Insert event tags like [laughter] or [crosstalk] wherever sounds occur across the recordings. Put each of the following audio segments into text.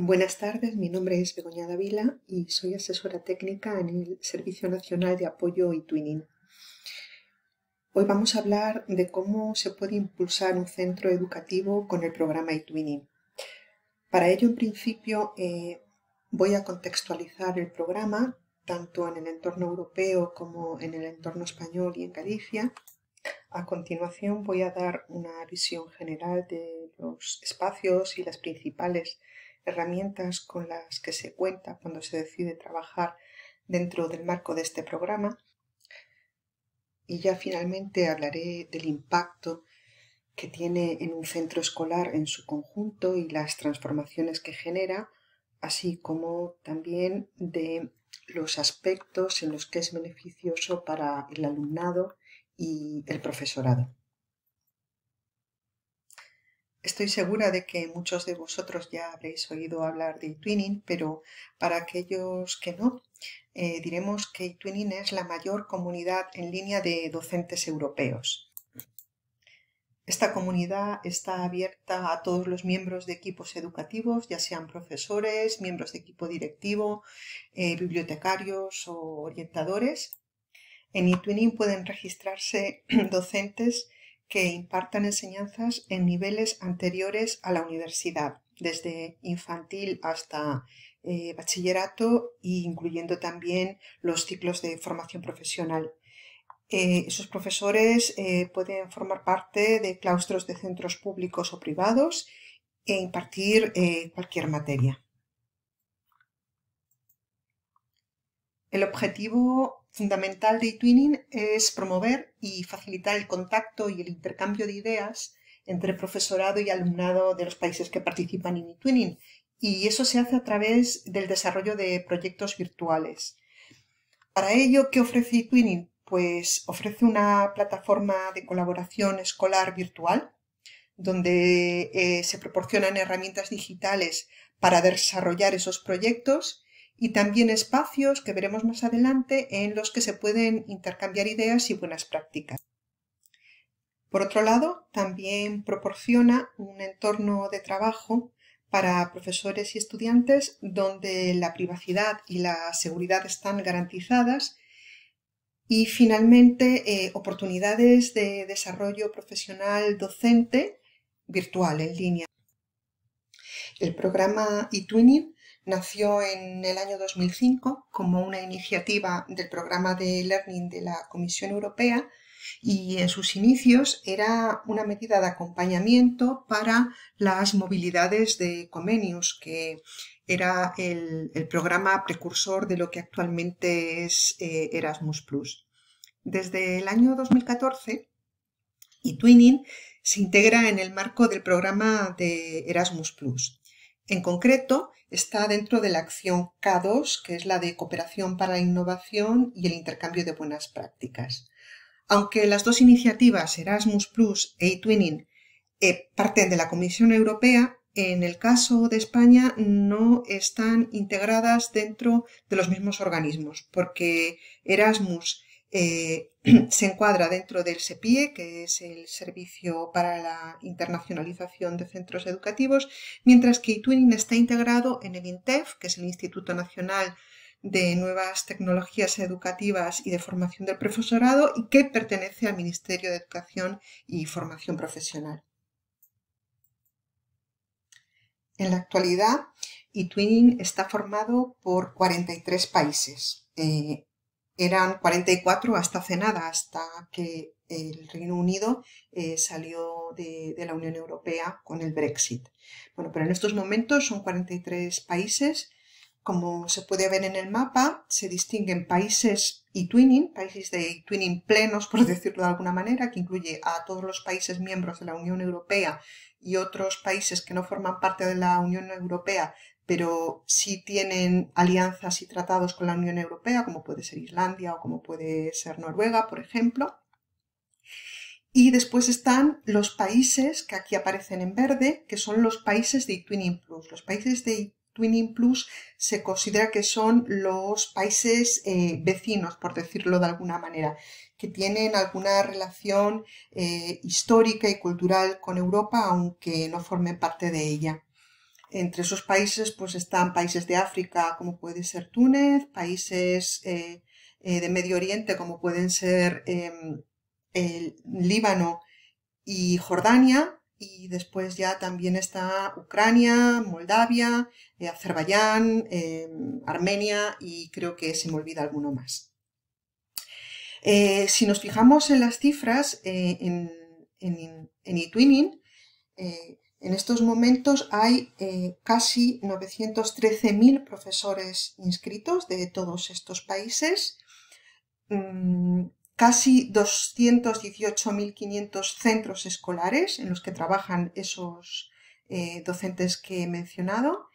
Buenas tardes, mi nombre es Begoña Davila y soy asesora técnica en el Servicio Nacional de Apoyo y Twinning. Hoy vamos a hablar de cómo se puede impulsar un centro educativo con el programa eTwinning. Para ello, en principio, eh, voy a contextualizar el programa tanto en el entorno europeo como en el entorno español y en Galicia. A continuación voy a dar una visión general de los espacios y las principales herramientas con las que se cuenta cuando se decide trabajar dentro del marco de este programa. Y ya finalmente hablaré del impacto que tiene en un centro escolar en su conjunto y las transformaciones que genera, así como también de los aspectos en los que es beneficioso para el alumnado y el profesorado. Estoy segura de que muchos de vosotros ya habréis oído hablar de eTwinning, pero para aquellos que no, eh, diremos que eTwinning es la mayor comunidad en línea de docentes europeos. Esta comunidad está abierta a todos los miembros de equipos educativos, ya sean profesores, miembros de equipo directivo, eh, bibliotecarios o orientadores. En eTwinning pueden registrarse [clears throat] docentes que impartan enseñanzas en niveles anteriores a la universidad, desde infantil hasta eh, bachillerato e incluyendo también los ciclos de formación profesional. Eh, esos profesores eh, pueden formar parte de claustros de centros públicos o privados e impartir cualquier materia. El objetivo fundamental de eTwinning es promover y facilitar el contacto y el intercambio de ideas entre profesorado y alumnado de los países que participan en eTwinning. Y eso se hace a través del desarrollo de proyectos virtuales. Para ello, ¿qué ofrece eTwinning? Pues ofrece una plataforma de colaboración escolar virtual donde eh, se proporcionan herramientas digitales para desarrollar esos proyectos y también espacios que veremos más adelante en los que se pueden intercambiar ideas y buenas prácticas. Por otro lado, también proporciona un entorno de trabajo para profesores y estudiantes donde la privacidad y la seguridad están garantizadas y finalmente eh, oportunidades de desarrollo profesional docente virtual en línea. El programa eTwinning Nació en el año 2005 como una iniciativa del programa de Learning de la Comisión Europea y en sus inicios era una medida de acompañamiento para las movilidades de Comenius, que era el, programa precursor de lo que actualmente es eh, Erasmus Desde el año 2014, eTwinning se integra en el marco del programa de Erasmus en concreto, está dentro de la acción K2, que es la de cooperación para la innovación y el intercambio de buenas prácticas. Aunque las dos iniciativas Erasmus Plus e eTwinning eh, parten de la Comisión Europea, en el caso de España no están integradas dentro de los mismos organismos, porque Erasmus eh, [clears throat] se encuadra dentro del SEPIE, que es el Servicio para la Internacionalización de Centros Educativos, mientras que eTwinning está integrado en el INTEF, que es el Instituto Nacional de Nuevas Tecnologías Educativas y de Formación del Profesorado, y que pertenece al Ministerio de Educación y Formación Profesional. En la actualidad, eTwinning está formado por 43 países. Eh, eran 44 hasta hace nada, hasta que el Reino Unido eh, salió de, de, la Unión Europea con el Brexit. Bueno, pero en estos momentos son 43 países. Como se puede ver en el mapa, se distinguen países y twinning, países de twinning plenos, por [laughs] decirlo de alguna manera, que incluye a todos los países miembros de la Unión Europea y otros países que no forman parte de la Unión Europea, pero sí tienen alianzas y tratados con la Unión Europea, como puede ser Islandia o como puede ser Noruega, por ejemplo. Y después están los países que aquí aparecen en verde, que son los países de Twinning Plus. Los países de Twinning Plus se considera que son los países eh, vecinos, por decirlo de alguna manera, que tienen alguna relación eh, histórica y cultural con Europa, aunque no formen parte de ella. Entre esos países pues están países de África como puede ser Túnez, países eh, eh, de Medio Oriente como pueden ser em, el Líbano y Jordania y después ya también está Ucrania, Moldavia, eh, Azerbaiyán, em, Armenia y creo que se me olvida alguno más. si nos fijamos en las cifras en, en, en eTwinning, en estos momentos hay eh, casi 913.000 profesores inscritos de todos estos países, mm, casi 218.500 centros escolares en los que trabajan esos eh, docentes que he mencionado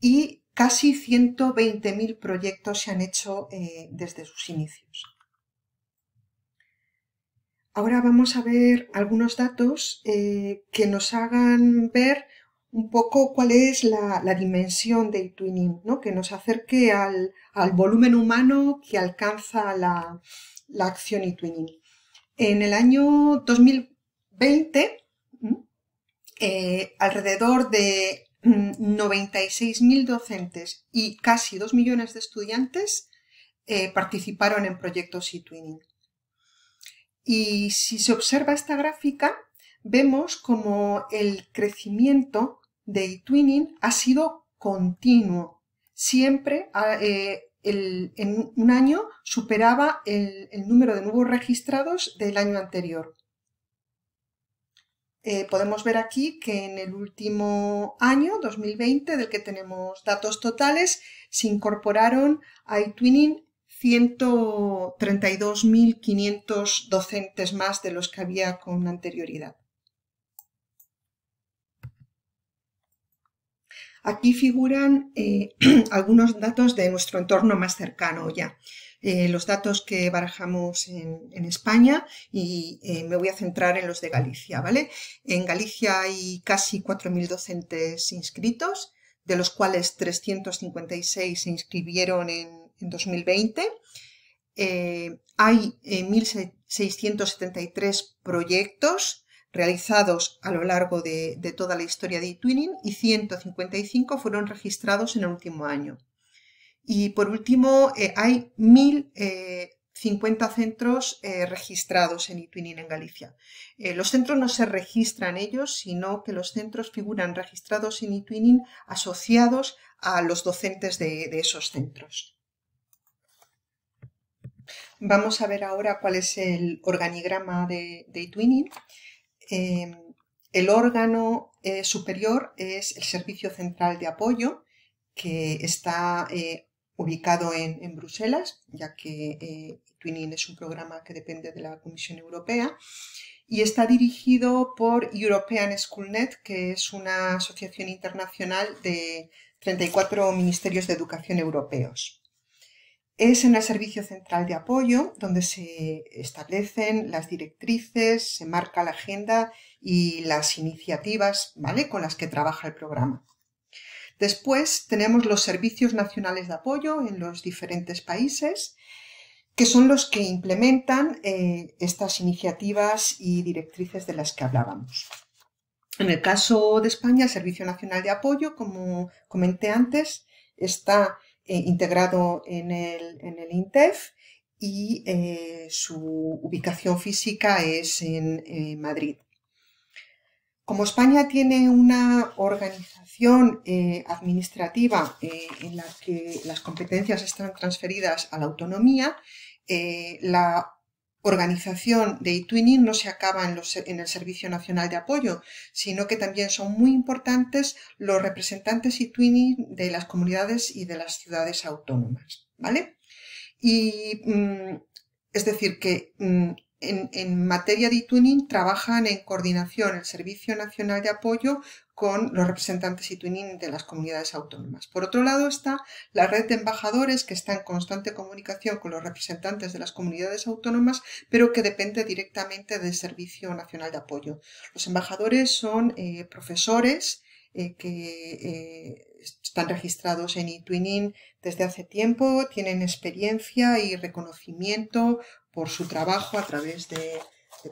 y casi 120.000 proyectos se han hecho eh, desde sus inicios. Ahora vamos a ver algunos datos eh, que nos hagan ver un poco cuál es la, dimensión del twinning, que nos acerque al, volumen humano que alcanza la, acción eTwinning. En el año 2020, eh, alrededor de 96.000 mm, docentes y casi 2 millones de estudiantes eh, participaron en proyectos eTwinning. Y si se observa esta gráfica, vemos como el crecimiento de eTwinning ha sido continuo. Siempre ah, eh, en un año superaba el, número de nuevos registrados del año anterior. Eh, podemos ver aquí que en el último año, 2020, del que tenemos datos totales, se incorporaron a eTwinning 132.500 docentes más de los que había con anterioridad. Aquí figuran eh, [clears throat] algunos datos de nuestro entorno más cercano ya. Eh, los datos que barajamos en, España y eh, me voy a centrar en los de Galicia, ¿vale? En Galicia hay casi 4.000 docentes inscritos, de los cuales 356 se inscribieron en 2020. Eh, hay 1.673 eh, proyectos realizados a lo largo de, toda la historia de eTwinning y 155 fueron registrados en el último año. Y por último, eh, hay 1.050 centros registrados en eTwinning en Galicia. los centros no se registran ellos, sino que los centros figuran registrados en eTwinning asociados a los docentes de esos centros. Vamos a ver ahora cuál es el organigrama de, de Twinning. Em, el órgano eh, superior es el Servicio Central de Apoyo, que está eh, ubicado en, Bruselas, ya que eh, Twinning es un programa que depende de la Comisión Europea, y está dirigido por European SchoolNet, que es una asociación internacional de 34 ministerios de educación europeos. Es en el Servicio Central de Apoyo donde se establecen las directrices, se marca la agenda y las iniciativas ¿vale? con las que trabaja el programa. Después tenemos los servicios nacionales de apoyo en los diferentes países, que son los que implementan eh, estas iniciativas y directrices de las que hablábamos. En el caso de España, el Servicio Nacional de Apoyo, como comenté antes, está eh, integrado en el, INTEF y eh, su ubicación física es en eh, Madrid. Como España tiene una organización administrativa en la que las competencias están transferidas a la autonomía, la organización de e no se acaba en, los, en, el Servicio Nacional de Apoyo, sino que también son muy importantes los representantes e de las comunidades y de las ciudades autónomas, ¿vale? Y mm, es decir, que mm, en, materia de e trabajan en coordinación el Servicio Nacional de Apoyo con los representantes e de las comunidades autónomas. Por otro lado está la red de embajadores que está en constante comunicación con los representantes de las comunidades autónomas, pero que depende directamente del Servicio Nacional de Apoyo. Los embajadores son eh, profesores eh, que eh, están registrados en eTwinning desde hace tiempo, tienen experiencia y reconocimiento por su trabajo a través de,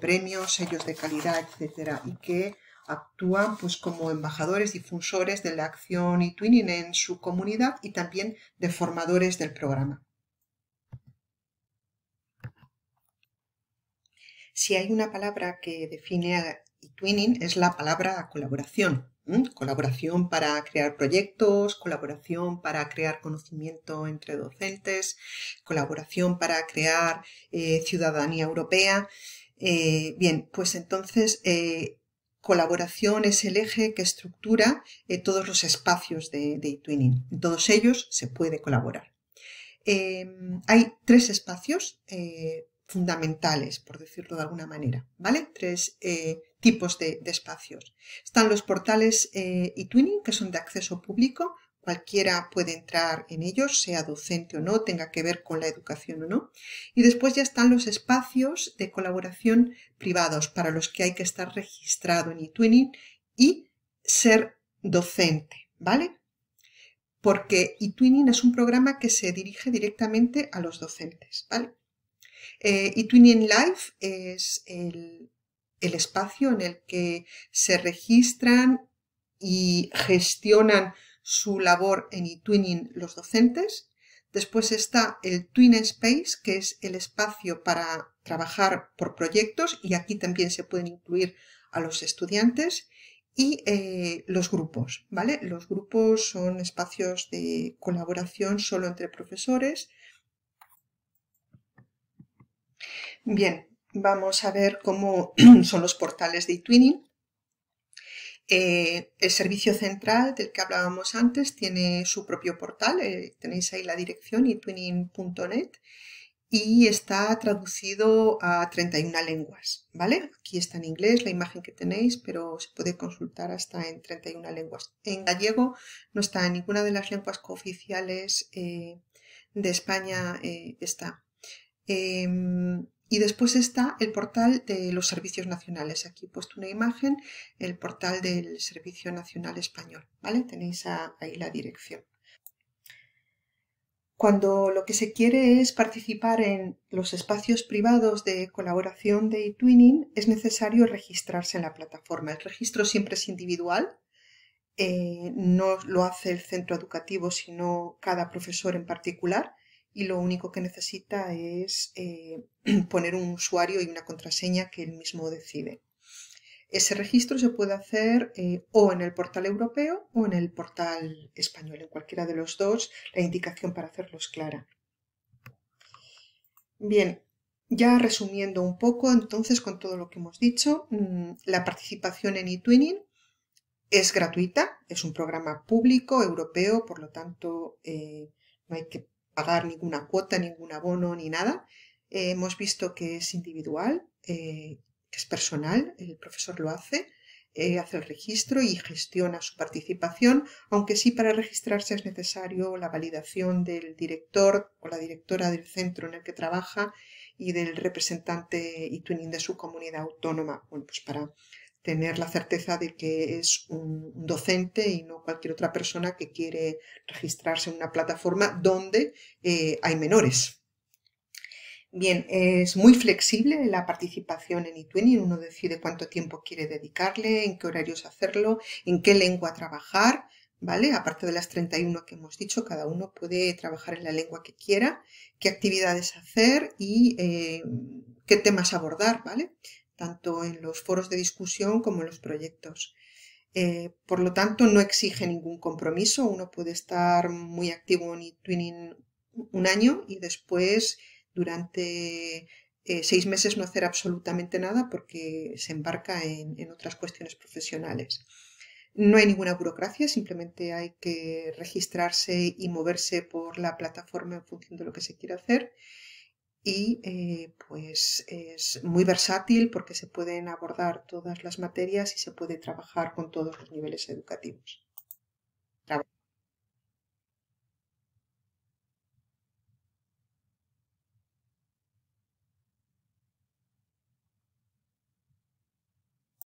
premios, sellos de calidad, etcétera, y que actúan pues como embajadores difusores de la acción y twinning en su comunidad y también de formadores del programa. Si hay una palabra que define Twinning es la palabra colaboración. Colaboración para crear proyectos, colaboración para crear conocimiento entre docentes, colaboración para crear eh, ciudadanía europea. Eh, bien, pues entonces eh, colaboración es el eje que estructura todos los espacios de, de twinning. En todos ellos se puede colaborar. hay tres espacios fundamentales, por decirlo de alguna manera, ¿vale? Tres eh, tipos de, espacios. Están los portales eh, eTwinning, que son de acceso público, cualquiera puede entrar en ellos, sea docente o no, tenga que ver con la educación o no. Y después ya están los espacios de colaboración privados, para los que hay que estar registrado en eTwinning y ser docente, ¿vale? porque eTwinning es un programa que se dirige directamente a los docentes, ¿vale? Eh, Life es el, espacio en el que se registran y gestionan su labor en eTwinning los docentes. Después está el Twin Space, que es el espacio para trabajar por proyectos y aquí también se pueden incluir a los estudiantes y eh, los grupos, ¿vale? Los grupos son espacios de colaboración solo entre profesores Bien, vamos a ver cómo [clears throat] son los portales de eTwinning. Eh, el servicio central del que hablábamos antes tiene su propio portal, eh, tenéis ahí la dirección eTwinning.net, y está traducido a 31 lenguas, ¿vale? Aquí está en inglés la imagen que tenéis, pero se puede consultar hasta en 31 lenguas. En gallego no está, en ninguna de las lenguas cooficiales eh, de España está. Em, y después está el portal de los servicios nacionales. Aquí he puesto una imagen, el portal del Servicio Nacional Español. ¿vale? Tenéis ahí la dirección. Cuando lo que se quiere es participar en los espacios privados de colaboración de eTwinning, es necesario registrarse en la plataforma. El registro siempre es individual, eh, no lo hace el centro educativo, sino cada profesor en particular y lo único que necesita es eh, [clears throat] poner un usuario y una contraseña que él mismo decide. Ese registro se puede hacer eh, o en el portal europeo o en el portal español. En cualquiera de los dos, la indicación para hacerlo es clara. Bien, ya resumiendo un poco, entonces, con todo lo que hemos dicho, mm, la participación en eTwinning es gratuita, es un programa público, europeo, por lo tanto, eh, no hay que pagar ninguna cuota, ningún abono ni nada. Eh, hemos visto que es individual, eh, que es personal, el profesor lo hace, eh, hace el registro y gestiona su participación, aunque sí para registrarse es necesario la validación del director o la directora del centro en el que trabaja y del representante y tuning de su comunidad autónoma, bueno, pues para tener la certeza de que es un docente y no cualquier otra persona que quiere registrarse en una plataforma donde eh, hay menores. Bien, es muy flexible la participación en eTwinning, uno decide cuánto tiempo quiere dedicarle, en qué horarios hacerlo, en qué lengua trabajar, ¿vale? Aparte de las 31 que hemos dicho, cada uno puede trabajar en la lengua que quiera, qué actividades hacer y eh, qué temas abordar, ¿vale? tanto en los foros de discusión como en los proyectos. Eh, por lo tanto, no exige ningún compromiso. Uno puede estar muy activo en eTwinning un año y después, durante eh, seis meses, no hacer absolutamente nada porque se embarca en, en otras cuestiones profesionales. No hay ninguna burocracia, simplemente hay que registrarse y moverse por la plataforma en función de lo que se quiera hacer y eh, pues es muy versátil porque se pueden abordar todas las materias y se puede trabajar con todos los niveles educativos.